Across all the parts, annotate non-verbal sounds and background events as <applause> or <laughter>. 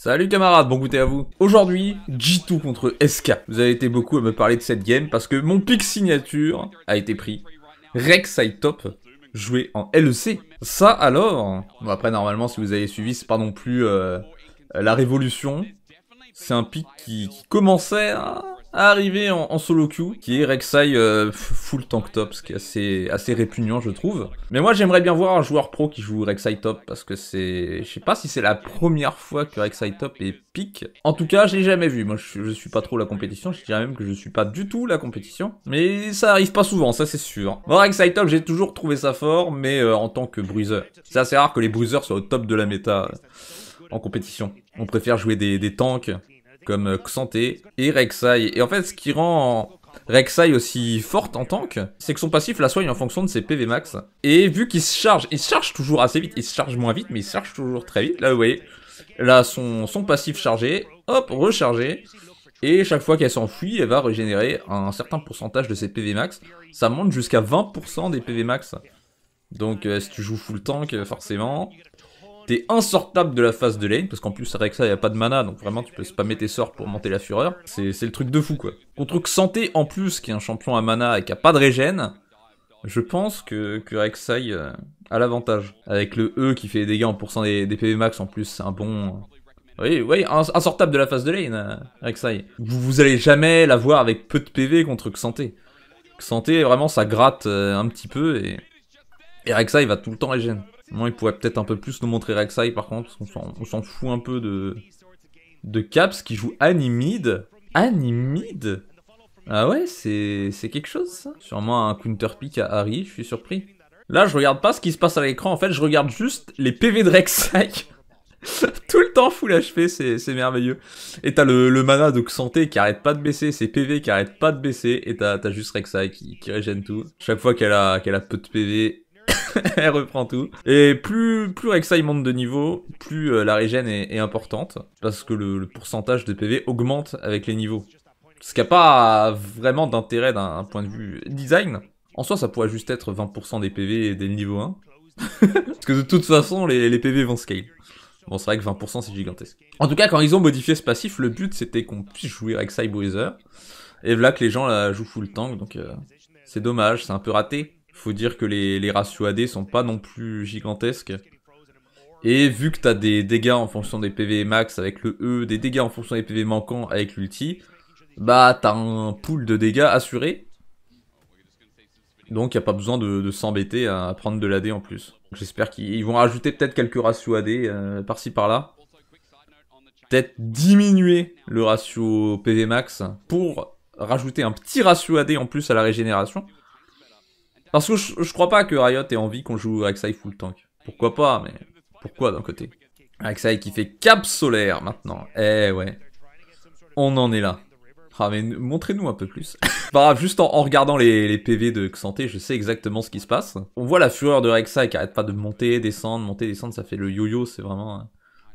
Salut camarades, bon goûter à vous Aujourd'hui, G2 contre SK. Vous avez été beaucoup à me parler de cette game parce que mon pick signature a été pris. Rex High Top, joué en LEC. Ça alors, bon, après normalement si vous avez suivi, c'est pas non plus euh, la révolution. C'est un pic qui, qui commençait arrivé en, solo queue, qui est Rek'Sai euh, full tank top, ce qui est assez, répugnant, je trouve. Mais moi, j'aimerais bien voir un joueur pro qui joue Rek'Sai top, parce que c'est... Je sais pas si c'est la première fois que Rek'Sai top est pique. En tout cas, je l'ai jamais vu. Moi, je, suis pas trop la compétition, je dirais même que je suis pas du tout la compétition. Mais ça arrive pas souvent, ça c'est sûr. Bon, Rek'Sai top, j'ai toujours trouvé ça fort, mais euh, en tant que bruiser. C'est assez rare que les bruisers soient au top de la méta euh, en compétition. On préfère jouer des tanks comme euh, Xanté et Rek'Sai. Et en fait, ce qui rend Rek'Sai aussi forte en tank, c'est que son passif la soigne en fonction de ses PV max. Et vu qu'il se charge, il se charge toujours assez vite, il se charge moins vite, mais il se charge toujours très vite. Là, vous voyez, là, son, son passif chargé, hop, rechargé. Et chaque fois qu'elle s'enfuit, elle va régénérer un certain pourcentage de ses PV max. Ça monte jusqu'à 20% des PV max. Donc euh, si tu joues full tank, euh, forcément, T'es insortable de la phase de lane, parce qu'en plus avec ça, il a pas de mana, donc vraiment tu peux spammer tes sorts pour monter la fureur. C'est le truc de fou quoi. Contre Xanté en plus, qui est un champion à mana et qui a pas de régène, je pense que, que Rek'Sai euh, a l'avantage. Avec le E qui fait des dégâts en pourcent des, PV max en plus, c'est un bon... Euh, oui, oui, insortable de la phase de lane, euh, Rek'Sai. Vous, vous allez jamais la voir avec peu de PV contre Xanté. Xanté, vraiment, ça gratte un petit peu et... Et Rek'Sai va tout le temps régène. Moi, il pourrait peut-être un peu plus nous montrer Rek'Sai par contre, parce qu'on s'en fout un peu de, de Caps qui joue Animid. Animid Ah ouais, c'est quelque chose Sûrement un counter pick à Harry, je suis surpris. Là, je regarde pas ce qui se passe à l'écran, en fait, je regarde juste les PV de Rek'Sai. <laughs> Tout le temps full HP, c'est merveilleux. Et t'as le, le, mana de santé qui arrête pas de baisser, ses PV qui arrête pas de baisser, et t'as juste Rek'Sai qui, qui régène tout. Chaque fois qu'elle a, qu'elle a peu de PV, <laughs> elle reprend tout. Et plus, plus monte de niveau, plus euh, la régène est, importante, parce que le, pourcentage de PV augmente avec les niveaux. Ce qui n'a pas vraiment d'intérêt d'un point de vue design. En soi, ça pourrait juste être 20% des PV dès le niveau 1. <laughs> parce que de toute façon, les, PV vont scale. Bon, c'est vrai que 20% c'est gigantesque. En tout cas, quand ils ont modifié ce passif, le but c'était qu'on puisse jouer avec Breather. Et là que les gens la jouent full tank, donc euh, c'est dommage, c'est un peu raté faut dire que les, les ratios AD sont pas non plus gigantesques. Et vu que tu as des dégâts en fonction des PV max avec le E, des dégâts en fonction des PV manquants avec l'ulti, bah t'as un pool de dégâts assuré. Donc il y a pas besoin de, s'embêter à prendre de l'AD en plus. J'espère qu'ils vont rajouter peut-être quelques ratios AD euh, par-ci par-là. Peut-être diminuer le ratio PV max pour rajouter un petit ratio AD en plus à la régénération. Parce que je, crois pas que Riot ait envie qu'on joue Rek'Sai full tank. Pourquoi pas, mais pourquoi d'un côté Rek'Sai qui fait cap solaire maintenant. Eh ouais. On en est là. Ah mais montrez-nous un peu plus. <laughs> bah juste en, regardant les, PV de Xanté, je sais exactement ce qui se passe. On voit la fureur de Rek'Sai qui arrête pas de monter, descendre, monter, descendre, ça fait le yo-yo, c'est vraiment, euh,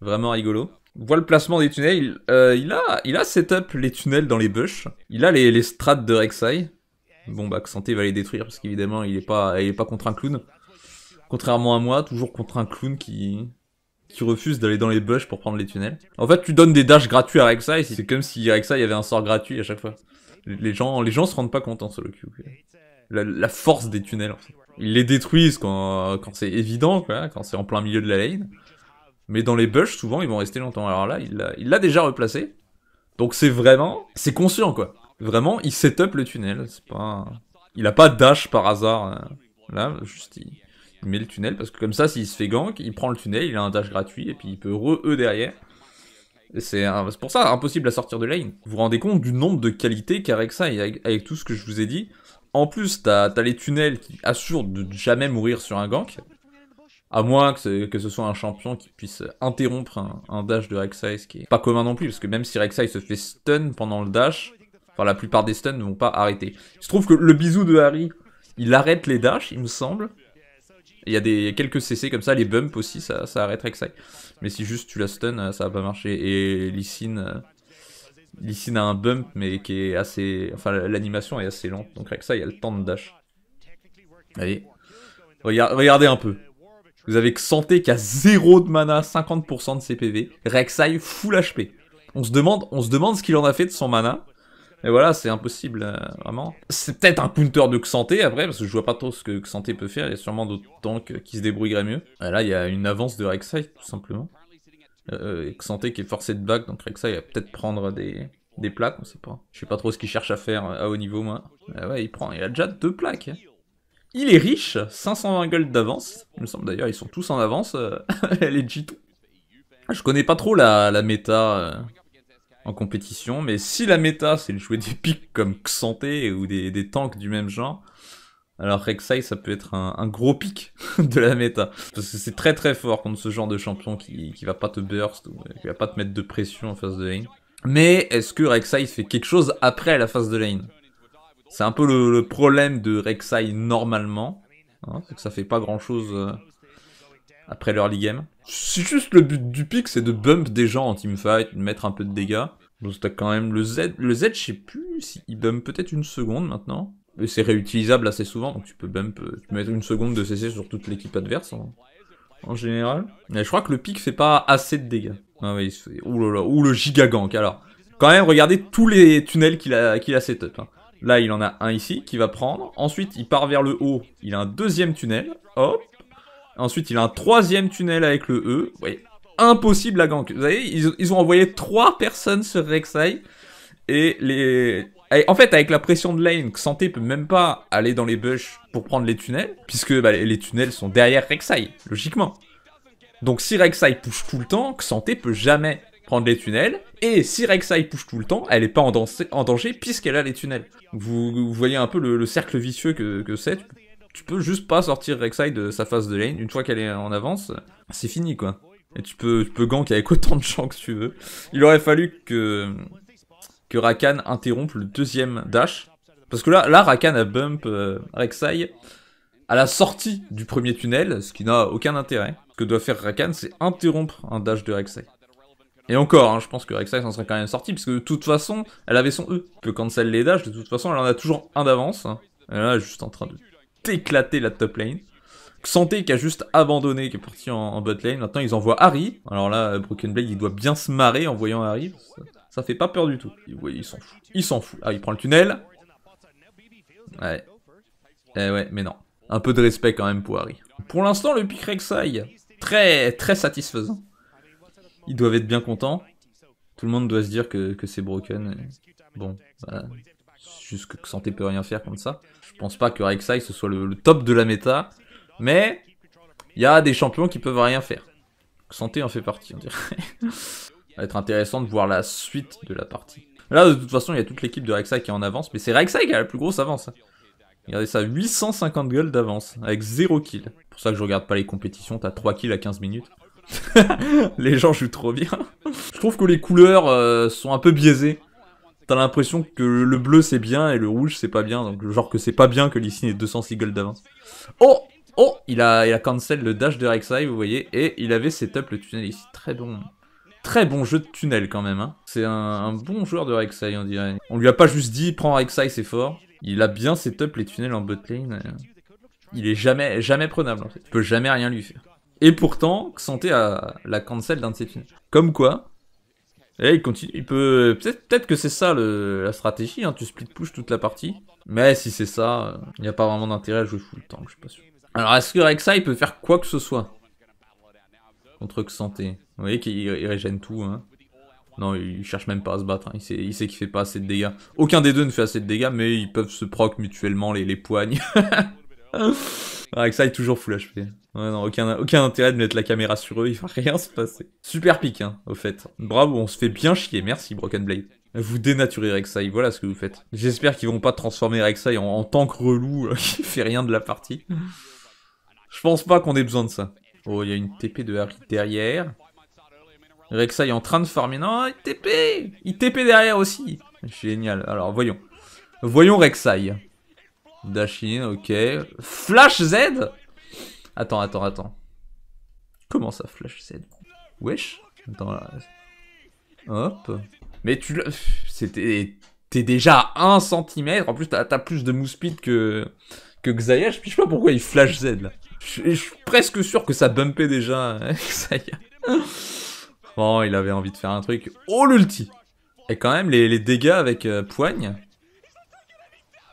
vraiment rigolo. On voit le placement des tunnels, il, euh, il a, il a setup les tunnels dans les bushs, Il a les, les strats de Rek'Sai. Bon, bah, Santé va les détruire parce qu'évidemment, il est pas, il est pas contre un clown. Contrairement à moi, toujours contre un clown qui, qui refuse d'aller dans les bush pour prendre les tunnels. En fait, tu donnes des dashs gratuits avec ça et c'est comme si avec ça il y avait un sort gratuit à chaque fois. Les gens, les gens se rendent pas compte en solo queue. La, force des tunnels. En fait. Ils les détruisent quand, quand c'est évident, quoi, quand c'est en plein milieu de la lane. Mais dans les bush, souvent, ils vont rester longtemps. Alors là, il l'a déjà replacé. Donc c'est vraiment, c'est conscient quoi. Vraiment, il set-up le tunnel. C'est pas... Il a pas dash par hasard. Euh, là, juste il... met le tunnel parce que comme ça, s'il se fait gank, il prend le tunnel, il a un dash gratuit et puis il peut re-E derrière. C'est pour ça impossible à sortir de lane. Vous vous rendez compte du nombre de qualités qu'a Rexa avec, tout ce que je vous ai dit. En plus, t'as as les tunnels qui assurent de jamais mourir sur un gank. À moins que ce, soit un champion qui puisse interrompre un, dash de Rek'Sai, ce qui est pas commun non plus, parce que même si Rek'Sai se fait stun pendant le dash, la plupart des stuns ne vont pas arrêter. Il se trouve que le bisou de Harry, il arrête les dashs, il me semble. Il y a des, quelques CC comme ça, les bumps aussi, ça, ça arrêterait ça. Mais si juste tu la stun, euh, ça va pas marcher. Et Lissine euh, a un bump, mais qui est assez. Enfin, l'animation est assez lente. Donc, avec a le temps de dash. Allez. Regardez, un peu. Vous avez que Santé qui a 0 de mana, 50% de CPV. Rek'Sai full HP. On se demande, on se demande ce qu'il en a fait de son mana. Et voilà, c'est impossible, euh, vraiment. C'est peut-être un counter de Xanté après, parce que je vois pas trop ce que Xanté peut faire. Il y a sûrement d'autres tanks euh, qui se débrouilleraient mieux. là, il y a une avance de Rek'Sai, tout simplement. Euh, euh Xanté qui est forcé de back, donc Rek'Sai va peut-être prendre des, des plaques, on sait pas. Je sais pas trop ce qu'il cherche à faire à haut niveau, moi. ouais, il prend, il a déjà deux plaques. Hein. Il est riche, 520 gold d'avance. Il me semble d'ailleurs, ils sont tous en avance. Elle <laughs> est Je connais pas trop la, la méta en compétition, mais si la méta c'est de jouer des pics comme Xanté ou des, tanks du même genre, alors Rek'Sai ça peut être un, gros pic <laughs> de la méta, parce que c'est très très fort contre ce genre de champion qui, qui va pas te burst, ou euh, qui va pas te mettre de pression en phase de lane. Mais est-ce que Rek'Sai fait quelque chose après la phase de lane C'est un peu le, problème de Rek'Sai normalement, hein, c'est que ça fait pas grand chose euh, après leur game. C'est juste le but du pick, c'est de bump des gens en teamfight, de mettre un peu de dégâts. Donc t'as quand même le Z. Le Z, je sais plus si il bump peut-être une seconde maintenant. Mais c'est réutilisable assez souvent, donc tu peux bump, euh, mettre une seconde de CC sur toute l'équipe adverse hein. en, général. Mais je crois que le pic fait pas assez de dégâts. Ah oui, Ouh là là, ouh le gigagank. Alors, quand même, regardez tous les tunnels qu'il a, qu'il a setup. Hein. Là, il en a un ici qui va prendre. Ensuite, il part vers le haut. Il a un deuxième tunnel. Hop, Ensuite, il a un troisième tunnel avec le E. voyez, impossible à gank. Vous voyez, ils, ont envoyé trois personnes sur Rek'Sai. Et les... En fait, avec la pression de lane, Xanté peut même pas aller dans les bush pour prendre les tunnels, puisque bah, les tunnels sont derrière Rek'Sai, logiquement. Donc si Rek'Sai push tout le temps, Xanté peut jamais prendre les tunnels. Et si Rek'Sai push tout le temps, elle est pas en, danger, puisqu'elle a les tunnels. Vous, voyez un peu le, cercle vicieux que, c'est tu peux juste pas sortir Rek'Sai de sa phase de lane. Une fois qu'elle est en avance, c'est fini quoi. Et tu peux, tu peux gank avec autant de champs que tu veux. Il aurait fallu que, que Rakan interrompe le deuxième dash. Parce que là, là Rakan a bump euh, Rek'Sai à la sortie du premier tunnel, ce qui n'a aucun intérêt. Ce que doit faire Rakan, c'est interrompre un dash de Rek'Sai. Et encore, hein, je pense que Rek'Sai s'en serait quand même sorti, puisque de toute façon, elle avait son E. que peut cancel les dash, de toute façon, elle en a toujours un d'avance. Elle est là, juste en train de éclaté la top lane. Xante qui a juste abandonné, qui est parti en, bot lane. Maintenant, ils envoient Harry. Alors là, Broken Blade, il doit bien se marrer en voyant Harry. Ça, fait pas peur du tout. Il, s'en fout. Il s'en fout. Ah, il prend le tunnel. Ouais. Eh ouais, mais non. Un peu de respect quand même pour Harry. Pour l'instant, le pick Rek'Sai, très, très satisfaisant. Ils doivent être bien contents. Tout le monde doit se dire que, que c'est broken. Bon, bah, juste que Xanté peut rien faire comme ça. Je pense pas que Rek'Sai ce soit le, top de la méta, mais il y a des champions qui peuvent rien faire. Xanté en fait partie, on dirait. Ça va être intéressant de voir la suite de la partie. Là, de toute façon, il y a toute l'équipe de Rek'Sai qui est en avance, mais c'est Rek'Sai qui a la plus grosse avance. Hein. Regardez ça, 850 gueules d'avance, avec 0 kill. C'est pour ça que je regarde pas les compétitions, t'as 3 kills à 15 minutes. <laughs> les gens jouent trop bien. je trouve que les couleurs euh, sont un peu biaisées t'as l'impression que le bleu c'est bien et le rouge c'est pas bien. Donc, genre que c'est pas bien que l'ici ait 200 seagulls d'avance. Oh Oh il a, il a cancel le dash de Rek'Sai, vous voyez. Et il avait up le tunnel ici. Très bon. Très bon jeu de tunnel quand même. Hein. C'est un, bon joueur de Rek'Sai, on dirait. On lui a pas juste dit, prend Rek'Sai, c'est fort. Il a bien setup les tunnels en bot lane. Euh. Il est jamais, jamais prenable en fait. peux jamais rien lui faire. Et pourtant, santé à la cancel d'un de ses tunnels. Comme quoi, et eh, il continue, il peut. Peut-être que c'est ça la stratégie, hein, tu split push toute la partie. Mais si c'est ça, il n'y a pas vraiment d'intérêt à jouer full tank, je suis pas sûr. Alors, est-ce qu'avec ça, il peut faire quoi que ce soit Contre santé. Vous voyez qu'il régène tout. Hein. Non, il cherche même pas à se battre. Hein. Il sait qu'il fait pas assez de dégâts. Aucun des deux ne fait assez de dégâts, mais ils peuvent se proc mutuellement les, les poignes. <laughs> Rexai ah, est toujours full HP. Ouais, non, aucun, aucun intérêt de mettre la caméra sur eux, il va rien se passer. Super pic, hein, au fait. Bravo, on se fait bien chier, merci Broken Blade. Vous dénaturez Rek'Sai, voilà ce que vous faites. J'espère qu'ils vont pas transformer Rek'Sai en, en tank relou euh, <laughs> qui fait rien de la partie. Je pense pas qu'on ait besoin de ça. Oh, il y a une TP de Harry derrière. Rek'Sai est en train de farmer. Non, il TP Il TP derrière aussi Génial. Alors, voyons. Voyons Rek'Sai. Dash ok. Flash Z Attends, attends, attends. Comment ça, Flash Z Wesh euh, Hop. Mais tu C'était... T'es déjà à 1 cm. En plus, t'as plus de speed que... Que Xayah. Je sais pas pourquoi il flash Z, Je suis presque sûr que ça bumpait déjà hein, <laughs> Xayah. Oh, il avait envie de faire un truc. Oh, l'ulti Et quand même, les, dégâts avec euh, poigne...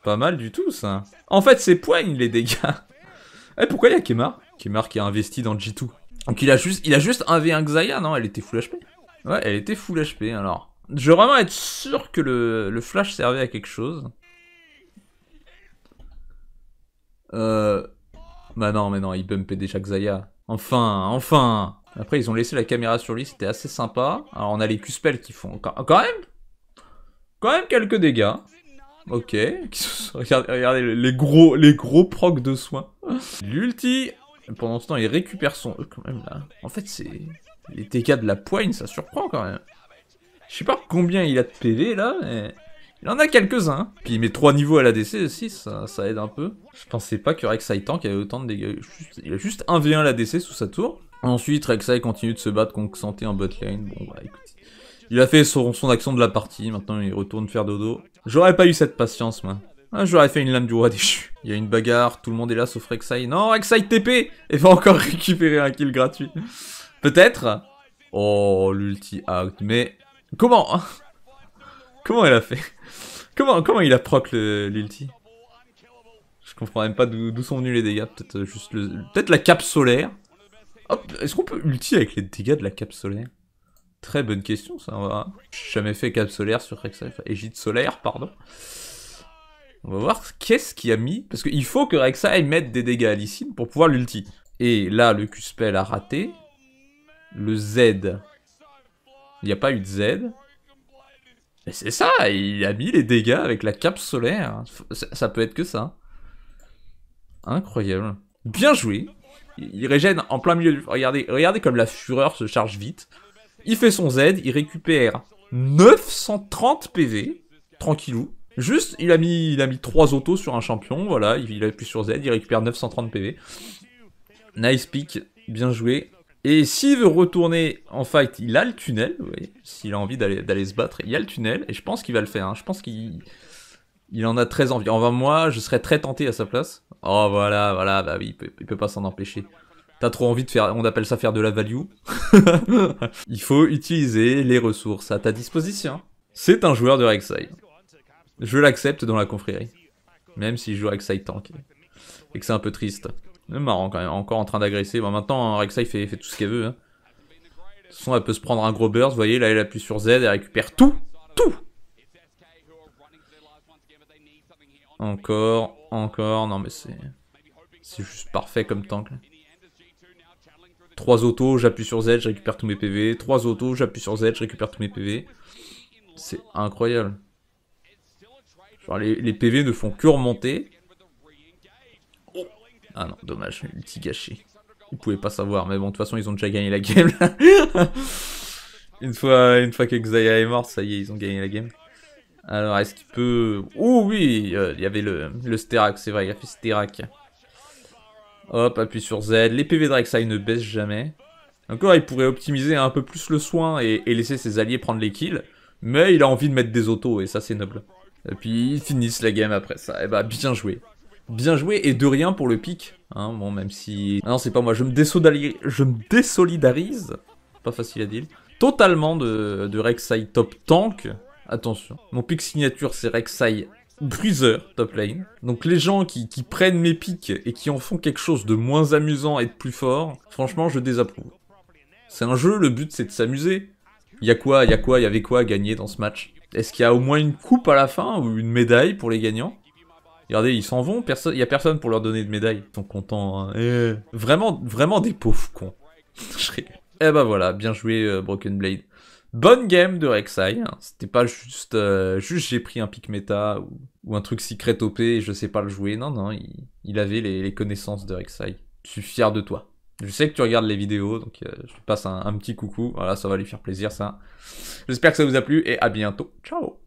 Pas mal du tout, ça. En fait, c'est poigne, les dégâts. et eh, pourquoi il y a Kemar Kemar qui a investi dans G2. Donc il a juste, il a juste un v 1 Xayah, non Elle était full HP Ouais, elle était full HP, alors. Je veux vraiment être sûr que le, flash servait à quelque chose. Euh, bah non, mais non, il bumpait déjà Xayah. Enfin, enfin Après, ils ont laissé la caméra sur lui, c'était assez sympa. Alors, on a les q qui font quand même... Quand même quelques dégâts. Ok. <laughs> regardez, les gros, les gros procs de soins. L'ulti. Pendant ce temps, il récupère son euh, quand même là. En fait, c'est. Les dégâts de la poigne, ça surprend quand même. Je sais pas combien il a de PV là, mais. Il en a quelques-uns. Puis il met 3 niveaux à la DC aussi, ça, aide un peu. Je pensais pas que Rek'Sai tank avait autant de dégâts. Il a juste 1v1 à la DC sous sa tour. Ensuite, Rek'Sai continue de se battre contre Santé en lane. Bon, bah écoute. Il a fait son, son action de la partie, maintenant il retourne faire dodo. J'aurais pas eu cette patience, moi. Ah, j'aurais fait une lame du roi déchu. Il y a une bagarre, tout le monde est là sauf Rek'Sai. Non, Rek'Sai TP <laughs> Et va encore récupérer un kill gratuit. Peut-être Oh, l'ulti out. Mais comment hein? Comment il a fait comment, comment il a proc l'ulti Je comprends même pas d'où sont venus les dégâts. Peut-être euh, juste Peut-être la cape solaire. Hop, est-ce qu'on peut ulti avec les dégâts de la cape solaire Très bonne question, ça. Va. Jamais fait cap solaire sur Rexai. Égide solaire, pardon. On va voir qu'est-ce qu'il a mis. Parce qu'il faut que Rek'Sai mette des dégâts à l'Icine pour pouvoir l'ulti. Et là, le Q-Spell a raté. Le Z. Il n'y a pas eu de Z. Mais c'est ça, il a mis les dégâts avec la cape solaire. Ça, peut être que ça. Incroyable. Bien joué. Il, il régène en plein milieu du... Regardez, regardez comme la fureur se charge vite. Il fait son Z, il récupère 930 PV, tranquillou. Juste, il a mis, il a mis 3 autos sur un champion, voilà, il, a plus sur Z, il récupère 930 PV. Nice pick, bien joué. Et s'il veut retourner en fight, il a le tunnel, vous voyez. S'il a envie d'aller se battre, il a le tunnel, et je pense qu'il va le faire, hein. je pense qu'il il en a très envie. Enfin, moi, je serais très tenté à sa place. Oh, voilà, voilà, bah oui, il peut pas s'en empêcher t'as trop envie de faire, on appelle ça faire de la value. <laughs> Il faut utiliser les ressources à ta disposition. C'est un joueur de Rek'Sai. Je l'accepte dans la confrérie. Même s'il joue Rek'Sai tank. Et que c'est un peu triste. Mais marrant quand même, encore en train d'agresser. Bon, maintenant, hein, Rek'Sai fait, tout ce qu'elle veut. Hein. De toute façon, elle peut se prendre un gros burst. Vous voyez, là, elle appuie sur Z, elle récupère tout. Tout Encore, encore. Non, mais c'est... C'est juste parfait comme tank. Là. 3 autos, j'appuie sur Z, je récupère tous mes PV. 3 autos, j'appuie sur Z, je récupère tous mes PV. C'est incroyable. Genre les, PV ne font que remonter. Oh. Ah non, dommage, ulti gâché. Vous pouvez pas savoir, mais bon, de toute façon, ils ont déjà gagné la game. <laughs> une fois, une fois que Xayah est mort, ça y est, ils ont gagné la game. Alors, est-ce qu'il peut... Oh oui, euh, il y avait le, le Sterak, c'est vrai, il a fait Sterak. Hop, appuie sur Z. Les PV Rexai ne baissent jamais. Encore, il pourrait optimiser un peu plus le soin et, laisser ses alliés prendre les kills. Mais il a envie de mettre des autos et ça, c'est noble. Et puis, ils finissent la game après ça. Et eh bah, ben, bien joué. Bien joué et de rien pour le pic. Hein. bon, même si... Ah non, c'est pas moi. Je me, désolidarise. Pas facile à dire. Totalement de, de Rek'Sai top tank. Attention. Mon pic signature, c'est Rek'Sai Bruiser top lane. Donc les gens qui, prennent mes pics et qui en font quelque chose de moins amusant et de plus fort, franchement je désapprouve. C'est un jeu, le but c'est de s'amuser. Y'a quoi, y'a quoi, y avait quoi à gagner dans ce match Est-ce qu'il y a au moins une coupe à la fin ou une médaille pour les gagnants Regardez, ils s'en vont, il y a personne pour leur donner de médaille. Ils sont contents. Hein. Eh. Vraiment, vraiment des pauvres cons. <laughs> Eh ben voilà, bien joué euh, Broken Blade. Bonne game de Rek'Sai. Hein. C'était pas juste, euh, juste j'ai pris un pic méta ou, un truc secret OP et je sais pas le jouer. Non, non, il, avait les, connaissances de Rek'Sai. Je suis fier de toi. Je sais que tu regardes les vidéos, donc euh, je passe un, un petit coucou. Voilà, ça va lui faire plaisir, ça. J'espère que ça vous a plu et à bientôt. Ciao